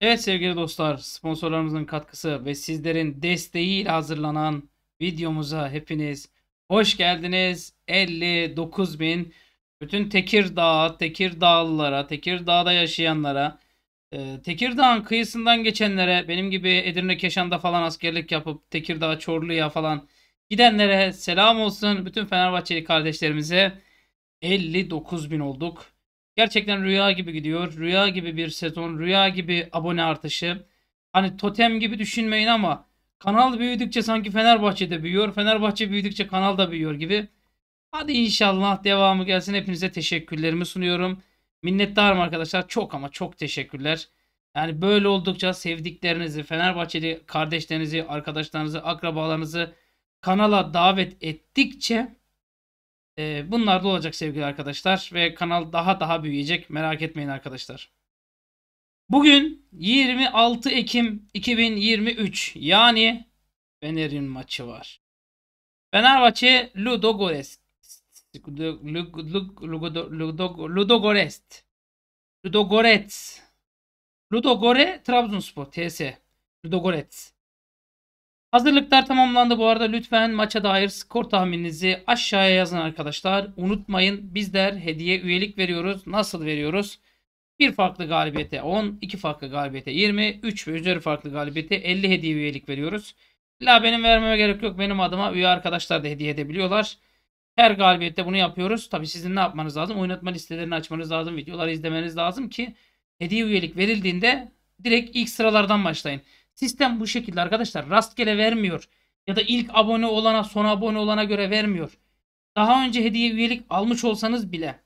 Evet sevgili dostlar sponsorlarımızın katkısı ve sizlerin desteğiyle hazırlanan videomuza hepiniz hoş geldiniz. 59 bin bütün Tekirdağ, Tekirdağlılara, Tekirdağ'da yaşayanlara, e, Tekirdağ'ın kıyısından geçenlere, benim gibi Edirne Keşan'da falan askerlik yapıp Tekirdağ Çorlu'ya falan gidenlere selam olsun. Bütün Fenerbahçeli kardeşlerimize 59 bin olduk. Gerçekten rüya gibi gidiyor. Rüya gibi bir sezon, rüya gibi abone artışı. Hani totem gibi düşünmeyin ama kanal büyüdükçe sanki Fenerbahçe de büyüyor. Fenerbahçe büyüdükçe kanal da büyüyor gibi. Hadi inşallah devamı gelsin. Hepinize teşekkürlerimi sunuyorum. Minnettarım arkadaşlar. Çok ama çok teşekkürler. Yani böyle oldukça sevdiklerinizi, Fenerbahçeli kardeşlerinizi, arkadaşlarınızı, akrabalarınızı kanala davet ettikçe ee, bunlar da olacak sevgili arkadaşlar ve kanal daha daha büyüyecek merak etmeyin arkadaşlar. Bugün 26 Ekim 2023 yani Fener'in maçı var. Fenerbahçe Ludogorets Ludogorets Ludogorets Ludogore Trabzonspor TS Ludogorets Hazırlıklar tamamlandı bu arada. Lütfen maça dair skor tahmininizi aşağıya yazın arkadaşlar. Unutmayın bizler hediye üyelik veriyoruz. Nasıl veriyoruz? Bir farklı galibiyete 10, iki farklı galibiyete 20, 3 ve üzeri farklı galibiyete 50 hediye üyelik veriyoruz. La benim vermeme gerek yok. Benim adıma üye arkadaşlar da hediye edebiliyorlar. Her galibiyette bunu yapıyoruz. Tabi sizin ne yapmanız lazım? Oynatma listelerini açmanız lazım. Videoları izlemeniz lazım ki hediye üyelik verildiğinde direkt ilk sıralardan başlayın. Sistem bu şekilde arkadaşlar. Rastgele vermiyor. Ya da ilk abone olana son abone olana göre vermiyor. Daha önce hediye üyelik almış olsanız bile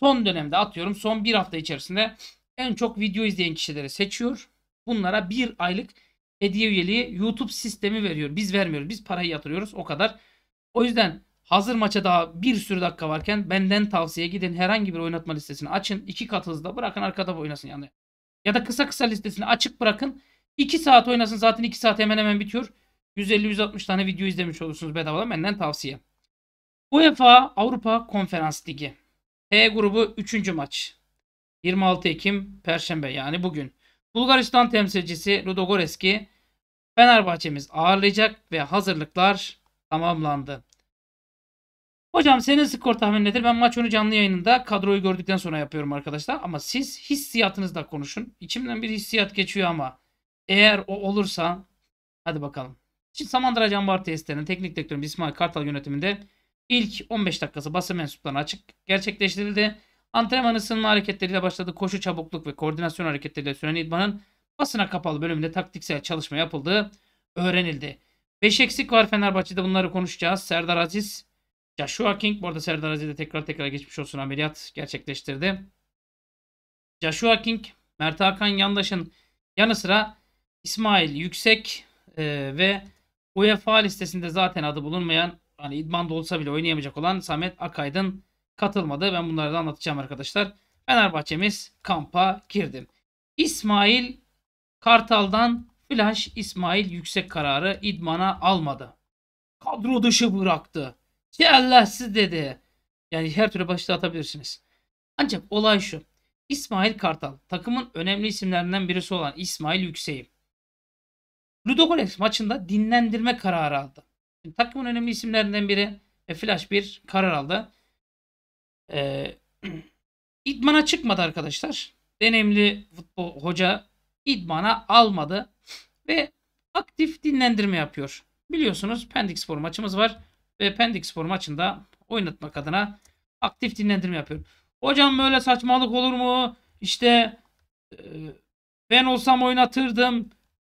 son dönemde atıyorum son bir hafta içerisinde en çok video izleyen kişileri seçiyor. Bunlara bir aylık hediye üyeliği YouTube sistemi veriyor. Biz vermiyoruz. Biz parayı yatırıyoruz o kadar. O yüzden hazır maça daha bir sürü dakika varken benden tavsiye gidin herhangi bir oynatma listesini açın. iki kat hızda bırakın arkada oynasın yani. Ya da kısa kısa listesini açık bırakın. 2 saat oynasın zaten 2 saat hemen hemen bitiyor. 150-160 tane video izlemiş olursunuz bedavadan benden tavsiye. UEFA Avrupa Konferans Ligi. H grubu 3. maç. 26 Ekim Perşembe yani bugün. Bulgaristan temsilcisi Ludogorski Fenerbahçe'miz ağırlayacak ve hazırlıklar tamamlandı. Hocam senin skor tahminin nedir? Ben maç önü canlı yayınında kadroyu gördükten sonra yapıyorum arkadaşlar. Ama siz hissiyatınızla konuşun. İçimden bir hissiyat geçiyor ama eğer o olursa hadi bakalım. Şimdi Samandıra Canbar testlerinin teknik direktörümüz İsmail Kartal yönetiminde ilk 15 dakikası basın mensuplarına açık gerçekleştirildi. Antrenman ısınma hareketleriyle başladı. Koşu, çabukluk ve koordinasyon hareketleriyle süren idmanın basına kapalı bölümünde taktiksel çalışma yapıldığı öğrenildi. 5 eksik var Fenerbahçe'de bunları konuşacağız. Serdar Aziz, Joshua King. Bu arada Serdar Aziz de tekrar tekrar geçmiş olsun ameliyat gerçekleştirdi. Joshua King, Mert Hakan Yandaş'ın yanı sıra İsmail Yüksek e, ve UEFA listesinde zaten adı bulunmayan hani idman da olsa bile oynayamayacak olan Samet Akaydın katılmadı. Ben bunları da anlatacağım arkadaşlar. Fenerbahçemiz kampa girdi. İsmail Kartal'dan Flash İsmail yüksek kararı idmana almadı. Kadro dışı bıraktı. Cellahsiz dedi. Yani her türlü başlığı atabilirsiniz. Ancak olay şu. İsmail Kartal takımın önemli isimlerinden birisi olan İsmail Yüksek'i Ludogorets maçında dinlendirme kararı aldı. Şimdi takımın önemli isimlerinden biri e, Flash bir karar aldı. E, idmana çıkmadı arkadaşlar. Deneyimli futbol hoca idmana almadı ve aktif dinlendirme yapıyor. Biliyorsunuz Pendik Spor maçımız var ve Pendik Spor maçında oynatmak adına aktif dinlendirme yapıyor. Hocam böyle saçmalık olur mu? İşte e, ben olsam oynatırdım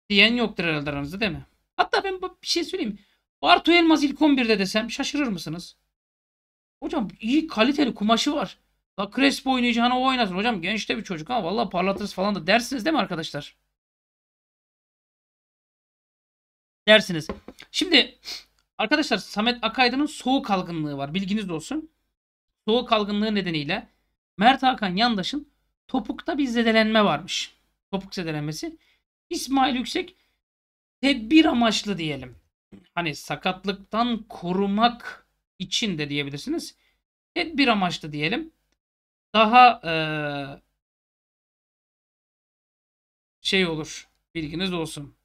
diyen yoktur herhalde aranızda değil mi? Hatta ben bir şey söyleyeyim. Bartu Elmas ilk 11'de desem şaşırır mısınız? Hocam iyi kaliteli kumaşı var. La Crespo oynayacağına o oynasın. Hocam genç de bir çocuk ama vallahi parlatırız falan da dersiniz değil mi arkadaşlar? Dersiniz. Şimdi arkadaşlar Samet Akaydın'ın soğuk algınlığı var. Bilginiz olsun. Soğuk algınlığı nedeniyle Mert Hakan Yandaş'ın topukta bir zedelenme varmış. Topuk zedelenmesi. İsmail Yüksek tedbir amaçlı diyelim. Hani sakatlıktan korumak için de diyebilirsiniz. Tedbir amaçlı diyelim. Daha ee, şey olur. Bilginiz olsun.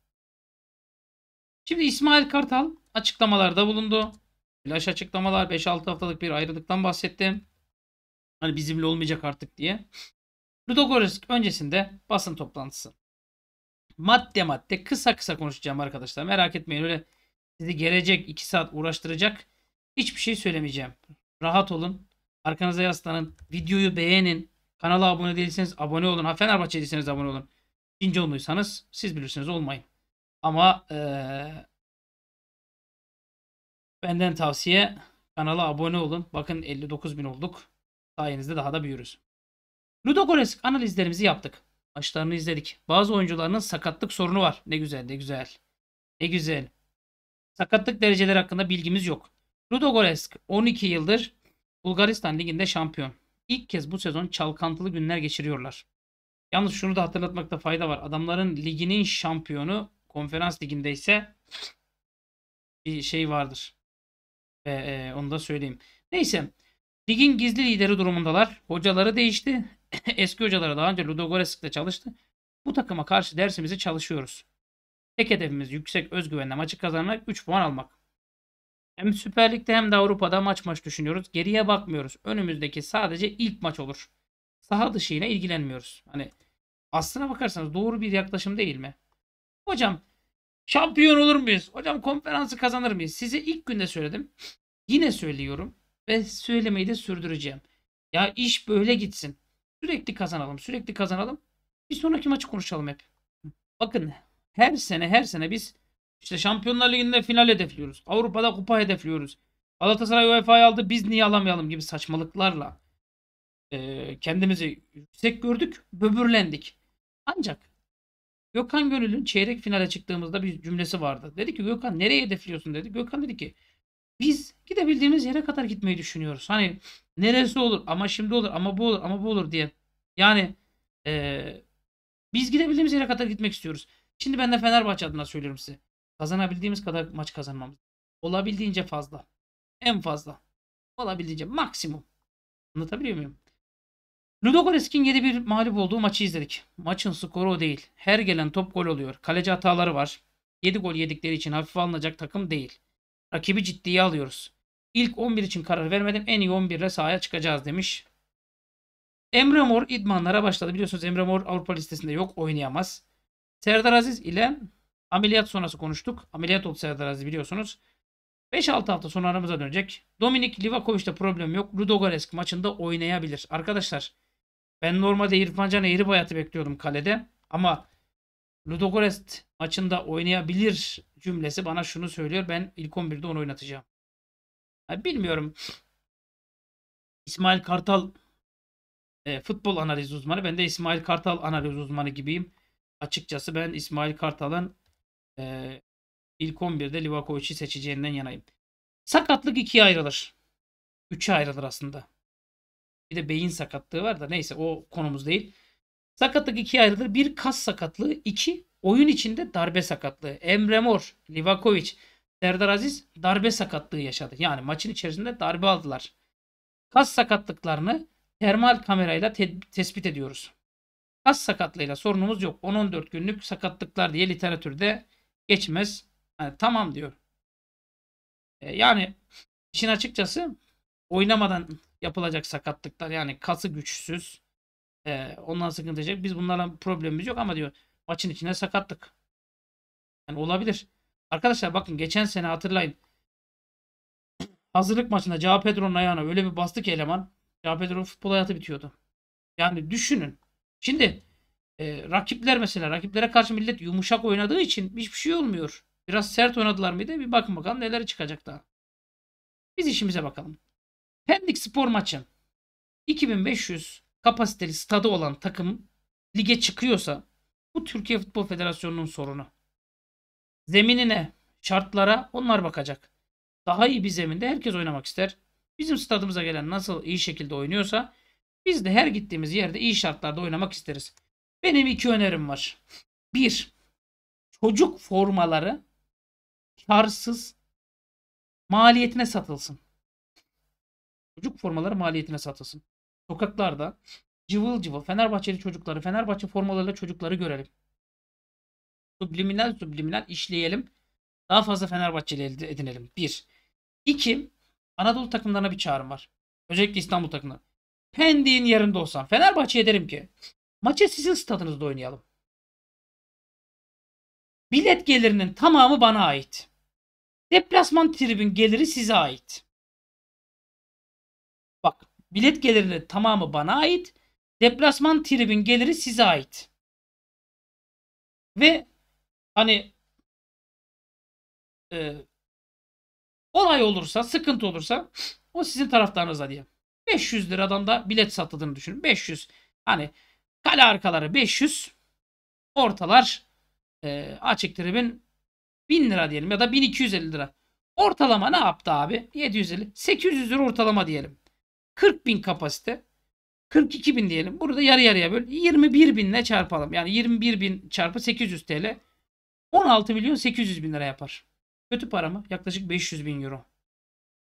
Şimdi İsmail Kartal açıklamalarda bulundu. Flash açıklamalar 5-6 haftalık bir ayrılıktan bahsetti. Hani bizimle olmayacak artık diye. Ludogorets öncesinde basın toplantısı madde madde kısa kısa konuşacağım arkadaşlar. Merak etmeyin öyle sizi gelecek 2 saat uğraştıracak hiçbir şey söylemeyeceğim. Rahat olun. Arkanıza yaslanın. Videoyu beğenin. Kanala abone değilseniz abone olun. Ha Fenerbahçeliyseniz abone olun. İkinci olmuysanız siz bilirsiniz olmayın. Ama ee, benden tavsiye kanala abone olun. Bakın 59 bin olduk. Sayenizde daha da büyürüz. Ludogorets analizlerimizi yaptık. Maçlarını izledik. Bazı oyuncularının sakatlık sorunu var. Ne güzel ne güzel. Ne güzel. Sakatlık dereceleri hakkında bilgimiz yok. Ludogorets 12 yıldır Bulgaristan liginde şampiyon. İlk kez bu sezon çalkantılı günler geçiriyorlar. Yalnız şunu da hatırlatmakta fayda var. Adamların liginin şampiyonu konferans liginde ise bir şey vardır. E, e, onu da söyleyeyim. Neyse. Ligin gizli lideri durumundalar. Hocaları değişti. Eski hocalara daha önce Ludogorets'le çalıştı. Bu takıma karşı dersimizi çalışıyoruz. Tek hedefimiz yüksek özgüvenle maçı kazanmak, 3 puan almak. Hem Süper Lig'de hem de Avrupa'da maç maç düşünüyoruz. Geriye bakmıyoruz. Önümüzdeki sadece ilk maç olur. Saha dışı ile ilgilenmiyoruz. Hani aslına bakarsanız doğru bir yaklaşım değil mi? Hocam şampiyon olur muyuz? Hocam konferansı kazanır mıyız? Size ilk günde söyledim. Yine söylüyorum ve söylemeyi de sürdüreceğim. Ya iş böyle gitsin. Sürekli kazanalım, sürekli kazanalım. Bir sonraki maçı konuşalım hep. Bakın her sene her sene biz işte Şampiyonlar Ligi'nde final hedefliyoruz. Avrupa'da kupa hedefliyoruz. Galatasaray UEFA'yı aldı biz niye alamayalım gibi saçmalıklarla e, kendimizi yüksek gördük, böbürlendik. Ancak Gökhan Gönül'ün çeyrek finale çıktığımızda bir cümlesi vardı. Dedi ki Gökhan nereye hedefliyorsun dedi. Gökhan dedi ki biz gidebildiğimiz yere kadar gitmeyi düşünüyoruz. Hani neresi olur ama şimdi olur ama bu olur ama bu olur diye. Yani e, biz gidebildiğimiz yere kadar gitmek istiyoruz. Şimdi ben de Fenerbahçe adına söylüyorum size. Kazanabildiğimiz kadar maç kazanmamız. Olabildiğince fazla. En fazla. Olabildiğince maksimum. Anlatabiliyor muyum? Ludogorets'in 7-1 mağlup olduğu maçı izledik. Maçın skoru o değil. Her gelen top gol oluyor. Kaleci hataları var. 7 gol yedikleri için hafife alınacak takım değil. Rakibi ciddiye alıyoruz. İlk 11 için karar vermedim. En iyi 11 ile sahaya çıkacağız demiş. Emre Mor idmanlara başladı. Biliyorsunuz Emre Mor Avrupa listesinde yok. Oynayamaz. Serdar Aziz ile ameliyat sonrası konuştuk. Ameliyat oldu Serdar Aziz biliyorsunuz. 5-6 hafta sonra aramıza dönecek. Dominik Livakovic'te problem yok. Ludogorets maçında oynayabilir. Arkadaşlar ben normalde İrfan Can bayatı bekliyordum kalede. Ama Ludogorets maçında oynayabilir cümlesi bana şunu söylüyor. Ben ilk 11'de onu oynatacağım. Yani bilmiyorum. İsmail Kartal e, futbol analiz uzmanı. Ben de İsmail Kartal analiz uzmanı gibiyim. Açıkçası ben İsmail Kartal'ın e, ilk 11'de Livakovic'i seçeceğinden yanayım. Sakatlık ikiye ayrılır. Üçe ayrılır aslında. Bir de beyin sakatlığı var da neyse o konumuz değil. Sakatlık ikiye ayrılır. Bir kas sakatlığı, iki oyun içinde darbe sakatlığı. Emre Mor, Livakovic, Serdar Aziz darbe sakatlığı yaşadı. Yani maçın içerisinde darbe aldılar. Kas sakatlıklarını termal kamerayla te- tespit ediyoruz. Kas sakatlığıyla sorunumuz yok. 10-14 günlük sakatlıklar diye literatürde geçmez. Yani tamam diyor. E, yani işin açıkçası oynamadan yapılacak sakatlıklar yani kası güçsüz, ee, ondan sıkıntı çek. Biz bunlarla problemimiz yok ama diyor maçın içine sakatlık. Yani olabilir. Arkadaşlar bakın geçen sene hatırlayın. Hazırlık maçında Cao Pedro'nun ayağına öyle bir bastık eleman. Cao Pedro'nun futbol hayatı bitiyordu. Yani düşünün. Şimdi e, rakipler mesela rakiplere karşı millet yumuşak oynadığı için hiçbir şey olmuyor. Biraz sert oynadılar mıydı? Bir bakın bakalım neler çıkacak daha. Biz işimize bakalım. Pendik spor maçı. 2500 kapasiteli stadı olan takım lige çıkıyorsa bu Türkiye Futbol Federasyonu'nun sorunu. Zeminine, şartlara onlar bakacak. Daha iyi bir zeminde herkes oynamak ister. Bizim stadımıza gelen nasıl iyi şekilde oynuyorsa biz de her gittiğimiz yerde iyi şartlarda oynamak isteriz. Benim iki önerim var. Bir, çocuk formaları karsız maliyetine satılsın. Çocuk formaları maliyetine satılsın. Sokaklarda cıvıl cıvıl Fenerbahçeli çocukları, Fenerbahçe formalarıyla çocukları görelim. Subliminal subliminal işleyelim. Daha fazla Fenerbahçeli elde edinelim. Bir. İki. Anadolu takımlarına bir çağrım var. Özellikle İstanbul takımları. Pendik'in yerinde olsam Fenerbahçe'ye derim ki maçı sizin stadınızda oynayalım. Bilet gelirinin tamamı bana ait. Deplasman tribün geliri size ait. Bilet gelirinin tamamı bana ait. Deplasman tribün geliri size ait. Ve hani e, olay olursa, sıkıntı olursa o sizin taraftarınıza diye. 500 liradan da bilet satıldığını düşünün. 500 hani kale arkaları 500 ortalar e, açık tribün 1000 lira diyelim ya da 1250 lira. Ortalama ne yaptı abi? 750. 800 lira ortalama diyelim. 40 bin kapasite. 42 bin diyelim. Burada yarı yarıya böl. 21 binle çarpalım. Yani 21 bin çarpı 800 TL. 16 milyon 800 bin lira yapar. Kötü para mı? Yaklaşık 500 bin euro.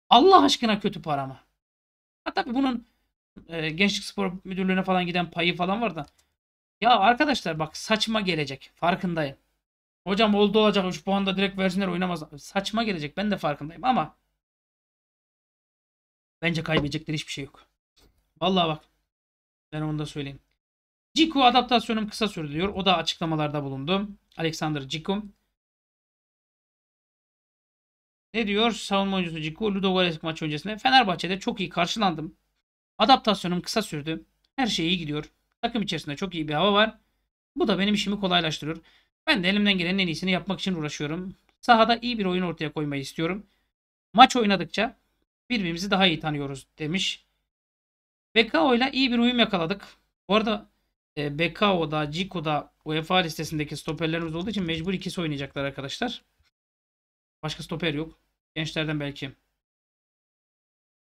Allah aşkına kötü para mı? Ha tabii bunun e, Gençlik Spor Müdürlüğü'ne falan giden payı falan var da. Ya arkadaşlar bak saçma gelecek. Farkındayım. Hocam oldu olacak 3 puan da direkt versinler oynamaz. Saçma gelecek ben de farkındayım ama Bence kaybedecekleri hiçbir şey yok. Vallahi bak. Ben onu da söyleyeyim. Ciku adaptasyonum kısa sürdü O da açıklamalarda bulundu. Alexander Ciku. Ne diyor? Savunma oyuncusu Ciku Ludogorets maçı öncesinde Fenerbahçe'de çok iyi karşılandım. Adaptasyonum kısa sürdü. Her şey iyi gidiyor. Takım içerisinde çok iyi bir hava var. Bu da benim işimi kolaylaştırıyor. Ben de elimden gelenin en iyisini yapmak için uğraşıyorum. Sahada iyi bir oyun ortaya koymayı istiyorum. Maç oynadıkça birbirimizi daha iyi tanıyoruz demiş. Bekao ile iyi bir uyum yakaladık. Bu arada e, Bekao'da, Ciko'da UEFA listesindeki stoperlerimiz olduğu için mecbur ikisi oynayacaklar arkadaşlar. Başka stoper yok. Gençlerden belki.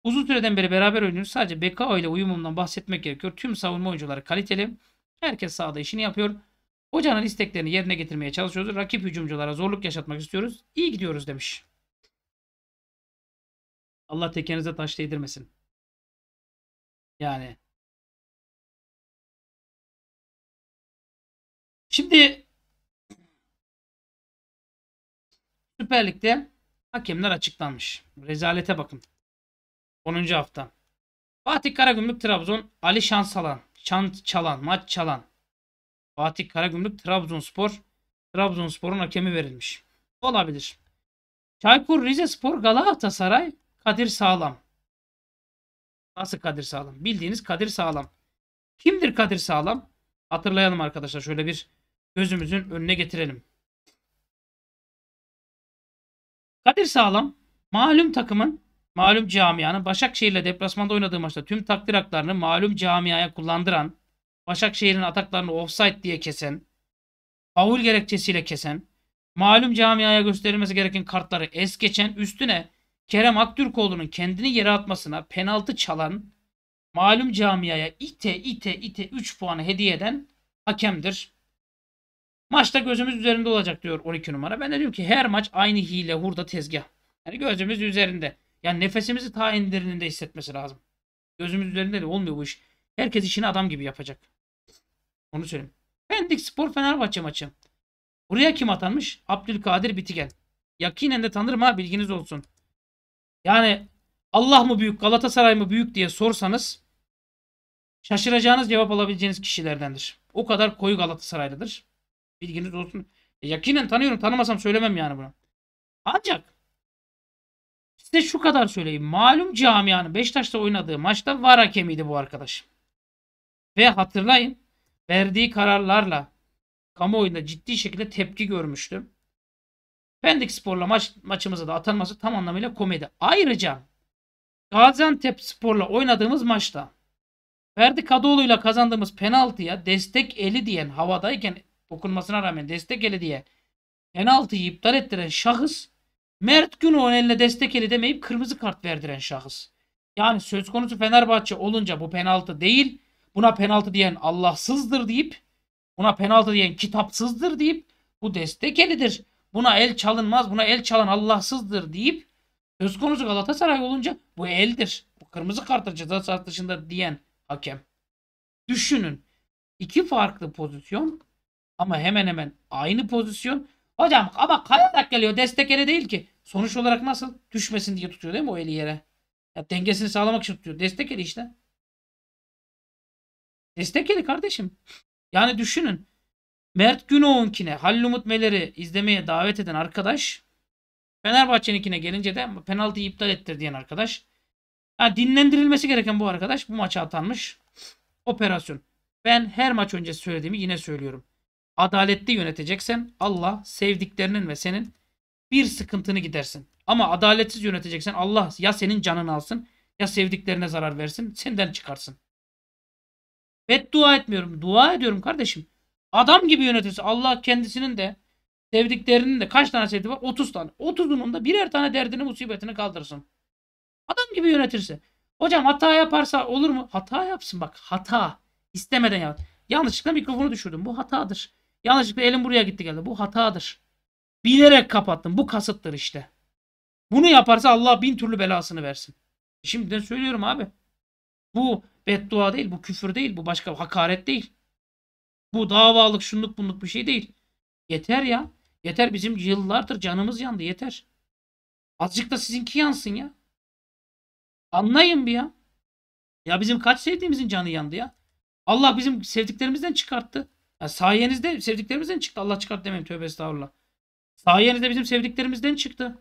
Uzun süreden beri beraber oynuyoruz. Sadece Bekao ile uyumumdan bahsetmek gerekiyor. Tüm savunma oyuncuları kaliteli. Herkes sahada işini yapıyor. Hocanın isteklerini yerine getirmeye çalışıyoruz. Rakip hücumculara zorluk yaşatmak istiyoruz. İyi gidiyoruz demiş. Allah tekenize taş değdirmesin. Yani. Şimdi Süper Lig'de hakemler açıklanmış. Rezalete bakın. 10. hafta. Fatih Karagümrük Trabzon Ali Şansalan. Şan çalan, maç çalan. Fatih Karagümrük Trabzonspor. Trabzonspor'un hakemi verilmiş. Olabilir. Çaykur Rizespor Galatasaray Kadir Sağlam. Nasıl Kadir Sağlam? Bildiğiniz Kadir Sağlam. Kimdir Kadir Sağlam? Hatırlayalım arkadaşlar. Şöyle bir gözümüzün önüne getirelim. Kadir Sağlam malum takımın malum camianın Başakşehir'le deplasmanda oynadığı maçta tüm takdir haklarını malum camiaya kullandıran, Başakşehir'in ataklarını offside diye kesen, faul gerekçesiyle kesen, malum camiaya gösterilmesi gereken kartları es geçen üstüne Kerem Aktürkoğlu'nun kendini yere atmasına penaltı çalan malum camiaya ite ite ite 3 puanı hediye eden hakemdir. Maçta gözümüz üzerinde olacak diyor 12 numara. Ben de diyorum ki her maç aynı hile hurda tezgah. Yani gözümüz üzerinde. Yani nefesimizi ta indirininde hissetmesi lazım. Gözümüz üzerinde de olmuyor bu iş. Herkes işini adam gibi yapacak. Onu söyleyeyim. Pendik Spor Fenerbahçe maçı. Buraya kim atanmış? Abdülkadir Bitigen. Yakinen de tanırım ha bilginiz olsun. Yani Allah mı büyük Galatasaray mı büyük diye sorsanız şaşıracağınız cevap alabileceğiniz kişilerdendir. O kadar koyu Galatasaraylıdır. Bilginiz olsun. E, yakinen tanıyorum tanımasam söylemem yani bunu. Ancak size şu kadar söyleyeyim. Malum camianın Beşiktaş'ta oynadığı maçta var hakemiydi bu arkadaş. Ve hatırlayın verdiği kararlarla kamuoyunda ciddi şekilde tepki görmüştüm. Pendik Spor'la maç, maçımıza da atanması tam anlamıyla komedi. Ayrıca Gaziantep Spor'la oynadığımız maçta Ferdi Kadıoğlu'yla kazandığımız penaltıya destek eli diyen havadayken dokunmasına rağmen destek eli diye penaltıyı iptal ettiren şahıs Mert Günoğ'un eline destek eli demeyip kırmızı kart verdiren şahıs. Yani söz konusu Fenerbahçe olunca bu penaltı değil buna penaltı diyen Allahsızdır deyip buna penaltı diyen kitapsızdır deyip bu destek elidir. Buna el çalınmaz, buna el çalan Allahsızdır deyip söz konusu Galatasaray olunca bu eldir. Bu kırmızı karttır ceza sahası dışında diyen hakem. Düşünün. iki farklı pozisyon ama hemen hemen aynı pozisyon. Hocam ama kayarak geliyor. Destek ele değil ki. Sonuç olarak nasıl? Düşmesin diye tutuyor değil mi o eli yere? Ya dengesini sağlamak için tutuyor. Destek eli işte. Destek eli kardeşim. Yani düşünün. Mert Günoğlu'nkine Hallumut Meler'i izlemeye davet eden arkadaş Fenerbahçe'ninkine gelince de penaltıyı iptal ettir diyen arkadaş. Ha, dinlendirilmesi gereken bu arkadaş bu maça atanmış. Operasyon. Ben her maç önce söylediğimi yine söylüyorum. Adaletli yöneteceksen Allah sevdiklerinin ve senin bir sıkıntını gidersin. Ama adaletsiz yöneteceksen Allah ya senin canını alsın ya sevdiklerine zarar versin senden çıkarsın. Beddua etmiyorum. Dua ediyorum kardeşim. Adam gibi yönetirse Allah kendisinin de sevdiklerinin de kaç tane sevdiği var? 30 tane. 30'unun da birer tane derdini musibetini kaldırsın. Adam gibi yönetirse. Hocam hata yaparsa olur mu? Hata yapsın bak hata. İstemeden yap. Yanlışlıkla mikrofonu düşürdüm. Bu hatadır. Yanlışlıkla elim buraya gitti geldi. Bu hatadır. Bilerek kapattım. Bu kasıttır işte. Bunu yaparsa Allah bin türlü belasını versin. Şimdiden söylüyorum abi. Bu beddua değil, bu küfür değil, bu başka hakaret değil. Bu davalık şunluk bunluk bir şey değil. Yeter ya. Yeter bizim yıllardır canımız yandı yeter. Azıcık da sizinki yansın ya. Anlayın bir ya. Ya bizim kaç sevdiğimizin canı yandı ya. Allah bizim sevdiklerimizden çıkarttı. Ya sayenizde sevdiklerimizden çıktı. Allah çıkart demeyin tövbe estağfurullah. Sayenizde bizim sevdiklerimizden çıktı.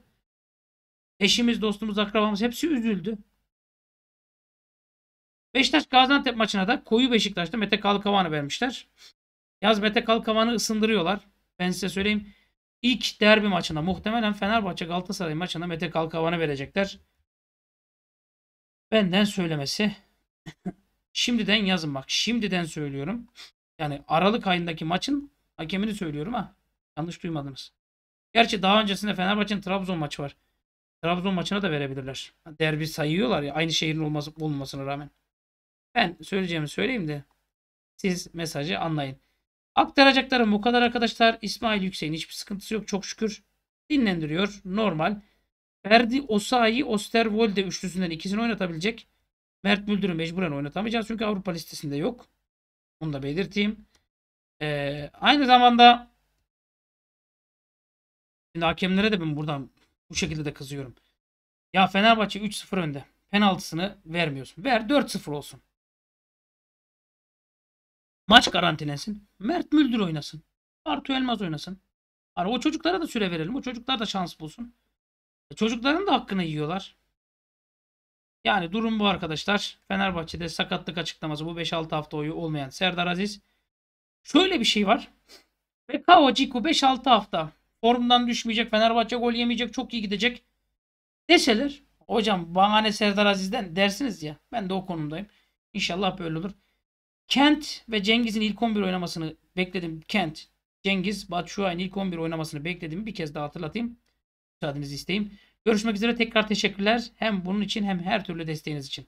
Eşimiz, dostumuz, akrabamız hepsi üzüldü. Beşiktaş Gaziantep maçına da koyu Beşiktaş'ta Mete Kalkavan'ı vermişler. Yaz Mete Kalkavan'ı ısındırıyorlar. Ben size söyleyeyim. İlk derbi maçında muhtemelen Fenerbahçe Galatasaray maçında Mete Kalkavan'ı verecekler. Benden söylemesi. şimdiden yazın bak. Şimdiden söylüyorum. Yani Aralık ayındaki maçın hakemini söylüyorum ha. Yanlış duymadınız. Gerçi daha öncesinde Fenerbahçe'nin Trabzon maçı var. Trabzon maçına da verebilirler. Derbi sayıyorlar ya aynı şehrin olması, olmasına rağmen. Ben söyleyeceğimi söyleyeyim de siz mesajı anlayın. Aktaracaklarım bu kadar arkadaşlar. İsmail Yüksek'in hiçbir sıkıntısı yok. Çok şükür dinlendiriyor. Normal. Ferdi Osayi Osterwolde üçlüsünden ikisini oynatabilecek. Mert Müldür'ü mecburen oynatamayacağız. Çünkü Avrupa listesinde yok. Onu da belirteyim. Ee, aynı zamanda şimdi hakemlere de ben buradan bu şekilde de kızıyorum. Ya Fenerbahçe 3-0 önde. Penaltısını vermiyorsun. Ver 4-0 olsun. Maç garantilensin. Mert Müldür oynasın. Artu Elmaz oynasın. Ara o çocuklara da süre verelim. O çocuklar da şans bulsun. E, çocukların da hakkını yiyorlar. Yani durum bu arkadaşlar. Fenerbahçe'de sakatlık açıklaması bu 5-6 hafta oyu olmayan Serdar Aziz. Şöyle bir şey var. Bekao Ciku 5-6 hafta formdan düşmeyecek. Fenerbahçe gol yemeyecek. Çok iyi gidecek. Deseler hocam bahane Serdar Aziz'den dersiniz ya. Ben de o konumdayım. İnşallah böyle olur. Kent ve Cengiz'in ilk 11 oynamasını bekledim. Kent, Cengiz, Batshuayi'nin ilk 11 oynamasını bekledim. Bir kez daha hatırlatayım. Müsaadenizi isteyeyim. Görüşmek üzere tekrar teşekkürler. Hem bunun için hem her türlü desteğiniz için.